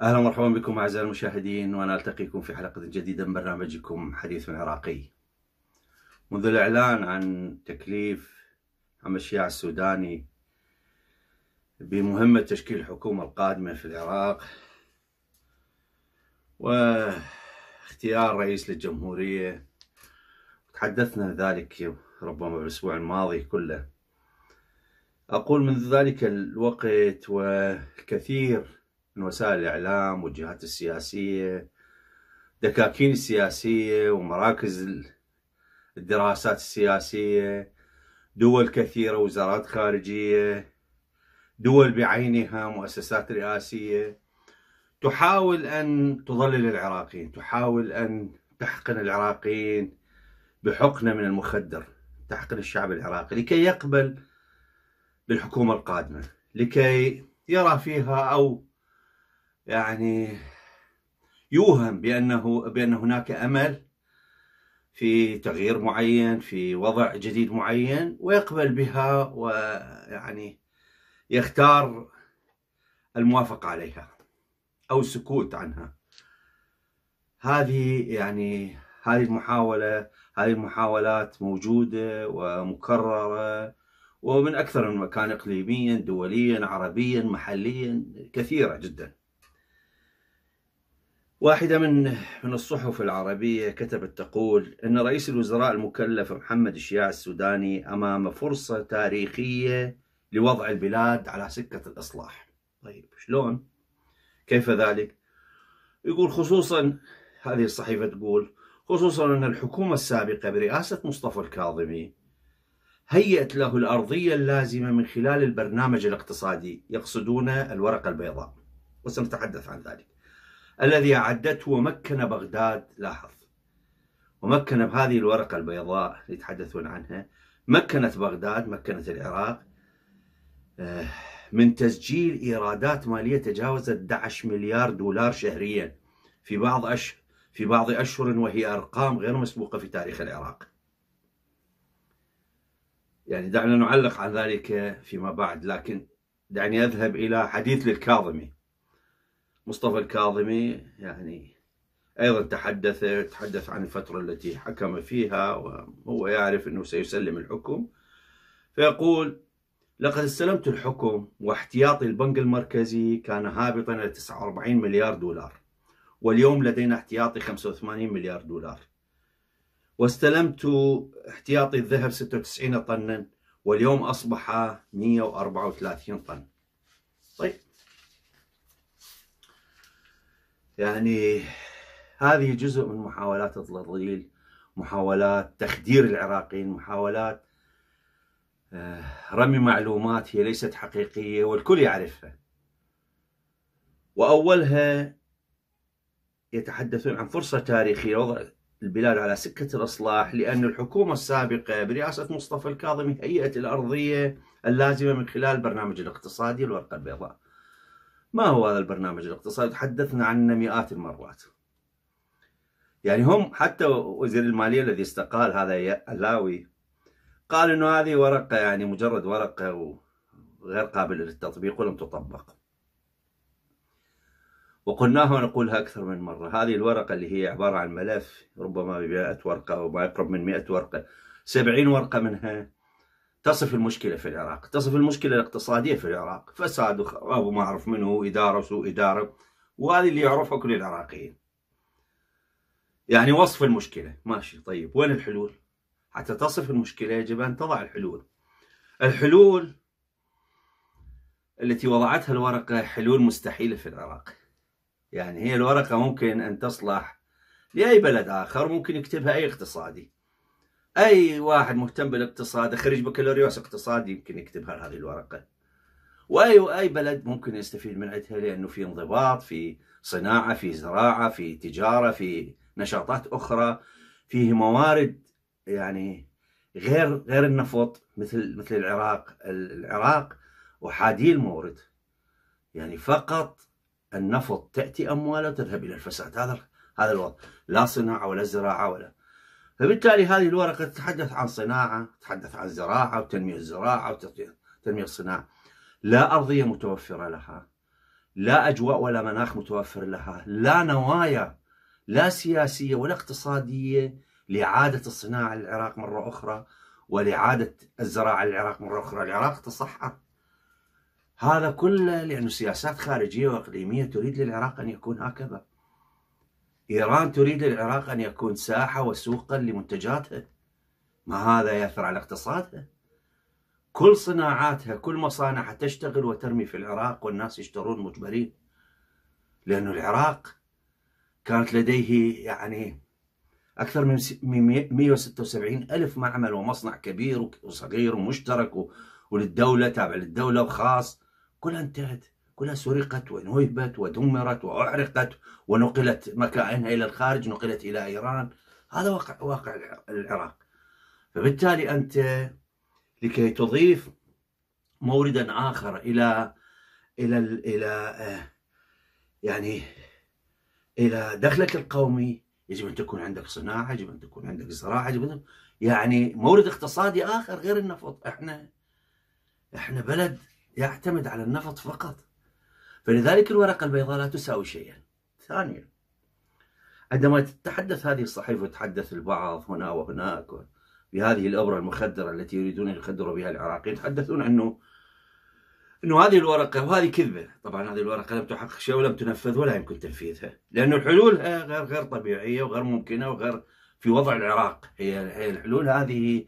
اهلا ومرحبا بكم اعزائي المشاهدين وانا التقيكم في حلقه جديده من برنامجكم حديث عراقي. منذ الاعلان عن تكليف عم الشيع السوداني بمهمه تشكيل الحكومه القادمه في العراق واختيار رئيس للجمهوريه تحدثنا ذلك ربما بالاسبوع الماضي كله. اقول منذ ذلك الوقت والكثير من وسائل الإعلام والجهات السياسية دكاكين السياسية ومراكز الدراسات السياسية دول كثيرة وزارات خارجية دول بعينها مؤسسات رئاسية تحاول أن تضلل العراقيين تحاول أن تحقن العراقيين بحقنة من المخدر تحقن الشعب العراقي لكي يقبل بالحكومة القادمة لكي يرى فيها أو يعني يوهم بانه بان هناك امل في تغيير معين في وضع جديد معين ويقبل بها ويعني يختار الموافقة عليها أو السكوت عنها هذه يعني هذه المحاولة هذه المحاولات موجودة ومكررة ومن أكثر من مكان إقليميا دوليا عربيا محليا كثيرة جداً واحدة من من الصحف العربية كتبت تقول أن رئيس الوزراء المكلف محمد الشياع السوداني أمام فرصة تاريخية لوضع البلاد على سكة الإصلاح طيب شلون؟ كيف ذلك؟ يقول خصوصا هذه الصحيفة تقول خصوصا أن الحكومة السابقة برئاسة مصطفى الكاظمي هيئت له الأرضية اللازمة من خلال البرنامج الاقتصادي يقصدون الورقة البيضاء وسنتحدث عن ذلك الذي أعدته ومكن بغداد لاحظ ومكن بهذه الورقة البيضاء اللي يتحدثون عنها مكنت بغداد مكنت العراق آه، من تسجيل إيرادات مالية تجاوزت 11 مليار دولار شهريا في بعض أشهر في بعض أشهر وهي أرقام غير مسبوقة في تاريخ العراق يعني دعنا نعلق عن ذلك فيما بعد لكن دعني أذهب إلى حديث للكاظمي مصطفى الكاظمي يعني ايضا تحدث تحدث عن الفتره التي حكم فيها وهو يعرف انه سيسلم الحكم فيقول لقد استلمت الحكم واحتياطي البنك المركزي كان هابطا الى 49 مليار دولار واليوم لدينا احتياطي 85 مليار دولار واستلمت احتياطي الذهب 96 طنا واليوم اصبح 134 طن يعني هذه جزء من محاولات التضليل محاولات تخدير العراقيين محاولات آه، رمي معلومات هي ليست حقيقية والكل يعرفها وأولها يتحدثون عن فرصة تاريخية وضع البلاد على سكة الإصلاح لأن الحكومة السابقة برئاسة مصطفى الكاظمي هيئت الأرضية اللازمة من خلال البرنامج الاقتصادي الورقة البيضاء ما هو هذا البرنامج الاقتصادي تحدثنا عنه مئات المرات يعني هم حتى وزير المالية الذي استقال هذا اللاوي قال انه هذه ورقة يعني مجرد ورقة وغير قابلة للتطبيق ولم تطبق وقلناها ونقولها أكثر من مرة هذه الورقة اللي هي عبارة عن ملف ربما ب ورقة أو ما يقرب من 100 ورقة 70 ورقة منها تصف المشكلة في العراق تصف المشكلة الاقتصادية في العراق فساد وخراب وما أعرف منه إدارة وسوء إدارة وهذه اللي يعرفها كل العراقيين يعني وصف المشكلة ماشي طيب وين الحلول حتى تصف المشكلة يجب أن تضع الحلول الحلول التي وضعتها الورقة حلول مستحيلة في العراق يعني هي الورقة ممكن أن تصلح لأي بلد آخر ممكن يكتبها أي اقتصادي اي واحد مهتم بالاقتصاد خريج بكالوريوس اقتصاد يمكن يكتبها هذه الورقه واي اي بلد ممكن يستفيد من عندها لانه في انضباط في صناعه في زراعه في تجاره في نشاطات اخرى فيه موارد يعني غير غير النفط مثل مثل العراق العراق وحادي المورد يعني فقط النفط تاتي امواله وتذهب الى الفساد هذا هذا الوضع لا صناعه ولا زراعه ولا فبالتالي هذه الورقة تتحدث عن صناعة تتحدث عن زراعة وتنمية الزراعة وتنمية الصناعة لا أرضية متوفرة لها لا أجواء ولا مناخ متوفر لها لا نوايا لا سياسية ولا اقتصادية لإعادة الصناعة للعراق مرة أخرى ولإعادة الزراعة للعراق مرة أخرى العراق تصحر هذا كله لأنه سياسات خارجية وإقليمية تريد للعراق أن يكون هكذا إيران تريد العراق أن يكون ساحة وسوقا لمنتجاتها ما هذا يأثر على اقتصادها كل صناعاتها كل مصانعها تشتغل وترمي في العراق والناس يشترون مجبرين لأن العراق كانت لديه يعني أكثر من 176 ألف معمل ومصنع كبير وصغير ومشترك وللدولة تابع للدولة وخاص كلها انتهت كلها سرقت ونهبت ودمرت وأحرقت ونقلت مكائنها إلى الخارج نقلت إلى إيران هذا واقع واقع العراق فبالتالي أنت لكي تضيف موردا آخر إلى إلى إلى آه، يعني إلى دخلك القومي يجب أن تكون عندك صناعة يجب أن تكون عندك زراعة يجب أن يعني مورد اقتصادي آخر غير النفط احنا احنا بلد يعتمد على النفط فقط فلذلك الورقة البيضاء لا تساوي شيئا ثانيا عندما تتحدث هذه الصحيفة وتحدث البعض هنا وهناك بهذه الأبرة المخدرة التي يريدون أن يخدروا بها العراقيين يتحدثون أنه أنه هذه الورقة وهذه كذبة طبعا هذه الورقة لم تحقق شيء ولم تنفذ ولا يمكن تنفيذها لأنه حلولها غير غير طبيعية وغير ممكنة وغير في وضع العراق هي الحلول هذه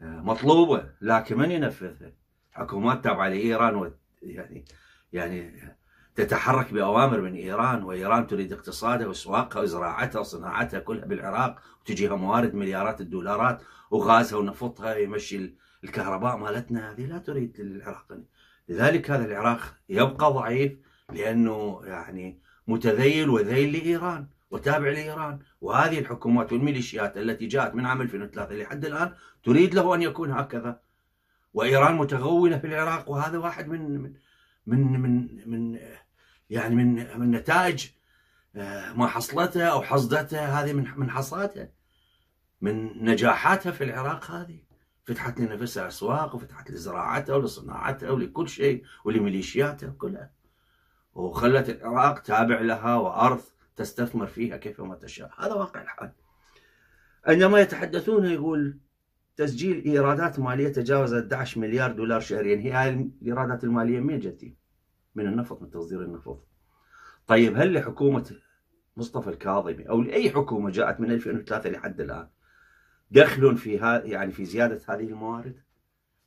مطلوبة لكن من ينفذها؟ حكومات تابعة لإيران و يعني يعني تتحرك بأوامر من إيران وإيران تريد اقتصادها واسواقها وزراعتها وصناعتها كلها بالعراق وتجيها موارد مليارات الدولارات وغازها ونفطها يمشي الكهرباء مالتنا هذه لا تريد للعراق لذلك هذا العراق يبقى ضعيف لأنه يعني متذيل وذيل لإيران وتابع لإيران وهذه الحكومات والميليشيات التي جاءت من عام 2003 لحد الآن تريد له أن يكون هكذا وإيران متغولة في العراق وهذا واحد من, من من من من يعني من من نتائج آه، ما حصلته او حصدته هذه من من حصاته من نجاحاتها في العراق هذه فتحت لنفسها اسواق وفتحت لزراعتها ولصناعتها ولكل شيء ولميليشياتها كلها وخلت العراق تابع لها وارض تستثمر فيها كيفما تشاء هذا واقع الحال عندما يتحدثون يقول تسجيل ايرادات ماليه تجاوزت 11 مليار دولار شهريا هي هاي الايرادات الماليه من جتي؟ من النفط من تصدير النفط. طيب هل لحكومه مصطفى الكاظمي او لاي حكومه جاءت من 2003 لحد الان دخل في يعني في زياده هذه الموارد؟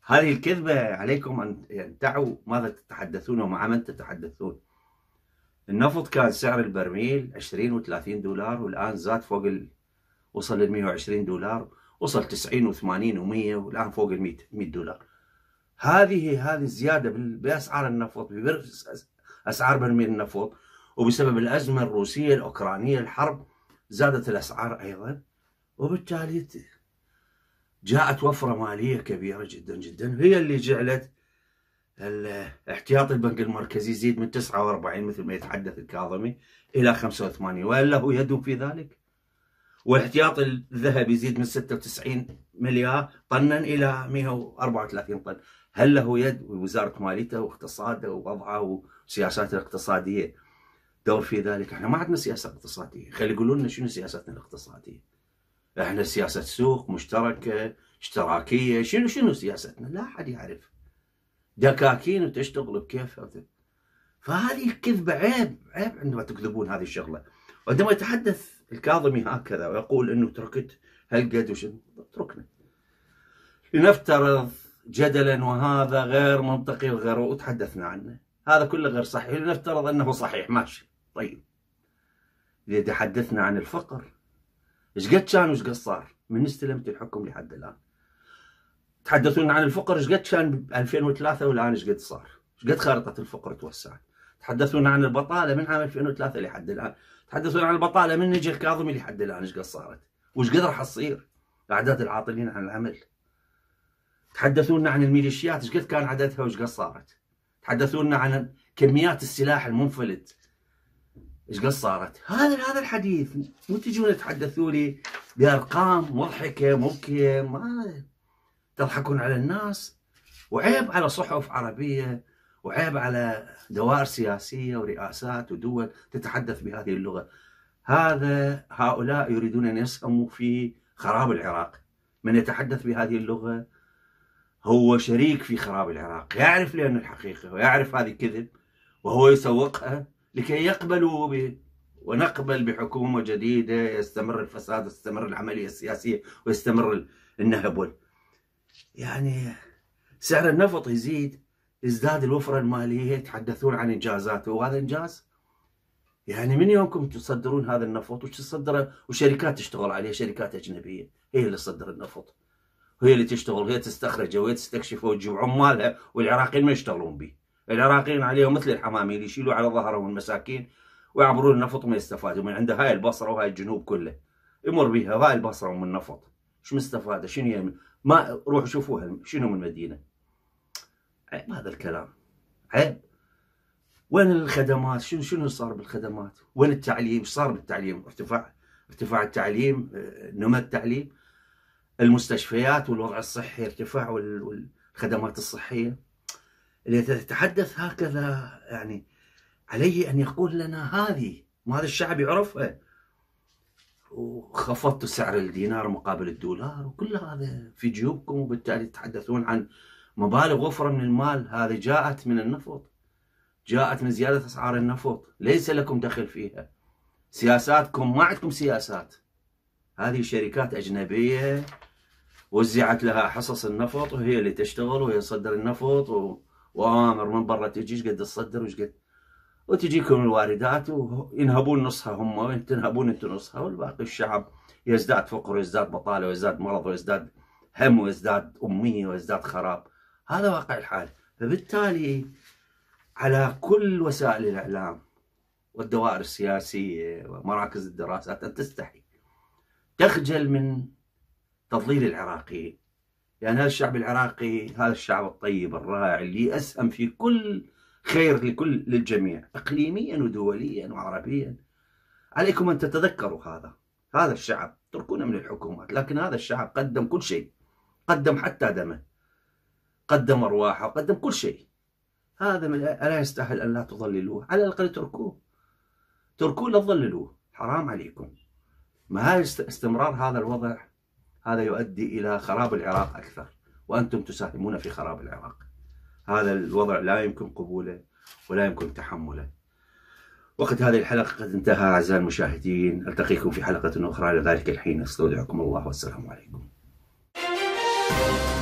هذه الكذبه عليكم ان تعوا يعني ماذا تتحدثون ومع من تتحدثون؟ النفط كان سعر البرميل 20 و30 دولار والان زاد فوق ال... وصل ل 120 دولار وصل 90 و80 و100 والان فوق ال 100 100 دولار هذه هذه الزياده باسعار النفط اسعار برميل النفط وبسبب الازمه الروسيه الاوكرانيه الحرب زادت الاسعار ايضا وبالتالي جاءت وفره ماليه كبيره جدا جدا هي اللي جعلت احتياط البنك المركزي يزيد من 49 مثل ما يتحدث الكاظمي الى 85 والا هو يدوم في ذلك والاحتياط الذهب يزيد من 96 مليار طنا الى 134 طن هل له يد وزاره ماليته واقتصاده ووضعه وسياساته الاقتصاديه دور في ذلك احنا ما عندنا سياسه اقتصاديه خلي يقولوا لنا شنو سياستنا الاقتصاديه احنا سياسه سوق مشتركه اشتراكيه شنو شنو سياستنا لا احد يعرف دكاكين وتشتغل بكيفها فهذه كذبه عيب عيب عندما تكذبون هذه الشغله وعندما يتحدث الكاظمي هكذا ويقول انه تركت هالقد وش اتركنا لنفترض جدلا وهذا غير منطقي وغير وتحدثنا عنه هذا كله غير صحيح لنفترض انه صحيح ماشي طيب اذا تحدثنا عن الفقر ايش قد كان وايش قد صار من استلمت الحكم لحد الان تحدثون عن الفقر ايش قد كان ب 2003 والان ايش قد صار ايش قد خارطه الفقر توسعت تحدثون عن البطاله من عام 2003 لحد الان تحدثون عن البطاله من نجي الكاظمي لحد الان ايش قد صارت وايش قد راح تصير اعداد العاطلين عن العمل تحدثونا عن الميليشيات ايش قد كان عددها وايش قد صارت تحدثونا عن كميات السلاح المنفلت ايش قد صارت هذا هذا الحديث مو تجون تحدثوا لي بارقام مضحكه مبكيه ما تضحكون على الناس وعيب على صحف عربيه وعيب على دوائر سياسية ورئاسات ودول تتحدث بهذه اللغة هذا هؤلاء يريدون أن يسهموا في خراب العراق من يتحدث بهذه اللغة هو شريك في خراب العراق يعرف لأن الحقيقة ويعرف هذه كذب وهو يسوقها لكي يقبلوا به ونقبل بحكومة جديدة يستمر الفساد وتستمر العملية السياسية ويستمر النهب يعني سعر النفط يزيد ازداد الوفره الماليه يتحدثون عن انجازات وهذا انجاز يعني من يومكم تصدرون هذا النفط وتصدره وشركات تشتغل عليه شركات اجنبيه هي اللي تصدر النفط وهي اللي تشتغل هي تستخرجه وهي تستكشفه وتجيب عمالها والعراقيين ما يشتغلون به العراقيين عليهم مثل الحمامين يشيلوا على ظهرهم المساكين ويعبرون النفط وما يستفادوا من عنده هاي البصره وهاي الجنوب كله يمر بها هاي البصره ومن النفط شو مستفاده شنو يعني ما روحوا شوفوها شنو من مدينه عيب هذا الكلام عيب وين الخدمات شنو شنو صار بالخدمات وين التعليم صار بالتعليم ارتفاع ارتفاع التعليم آه، نمى التعليم المستشفيات والوضع الصحي ارتفاع والخدمات الصحيه اللي تتحدث هكذا يعني عليه ان يقول لنا هذه ما هذا الشعب يعرفها إيه. وخفضت سعر الدينار مقابل الدولار وكل هذا في جيوبكم وبالتالي تتحدثون عن مبالغ وفرة من المال هذه جاءت من النفط جاءت من زيادة أسعار النفط ليس لكم دخل فيها سياساتكم ما عندكم سياسات هذه شركات أجنبية وزعت لها حصص النفط وهي اللي تشتغل وهي تصدر النفط و... وأوامر من برا تجي ايش قد تصدر وايش قد وتجيكم الواردات وينهبون نصها هم تنهبون انتم نصها والباقي الشعب يزداد فقر ويزداد بطاله ويزداد مرض ويزداد هم ويزداد اميه ويزداد خراب هذا واقع الحال فبالتالي على كل وسائل الإعلام والدوائر السياسية ومراكز الدراسات أن تستحي تخجل من تضليل العراقيين يعني لأن هذا الشعب العراقي هذا الشعب الطيب الرائع اللي أسهم في كل خير لكل للجميع إقليميا ودوليا وعربيا عليكم أن تتذكروا هذا هذا الشعب تركونا من الحكومات لكن هذا الشعب قدم كل شيء قدم حتى دمه قدم أرواحه وقدم كل شيء هذا من ألا يستحل أن لا تضللوه على الأقل تركوه تركوه لا تضللوه حرام عليكم ما استمرار هذا الوضع هذا يؤدي إلى خراب العراق أكثر وأنتم تساهمون في خراب العراق هذا الوضع لا يمكن قبوله ولا يمكن تحمله وقت هذه الحلقة قد انتهى أعزائي المشاهدين ألتقيكم في حلقة أخرى لذلك الحين أستودعكم الله والسلام عليكم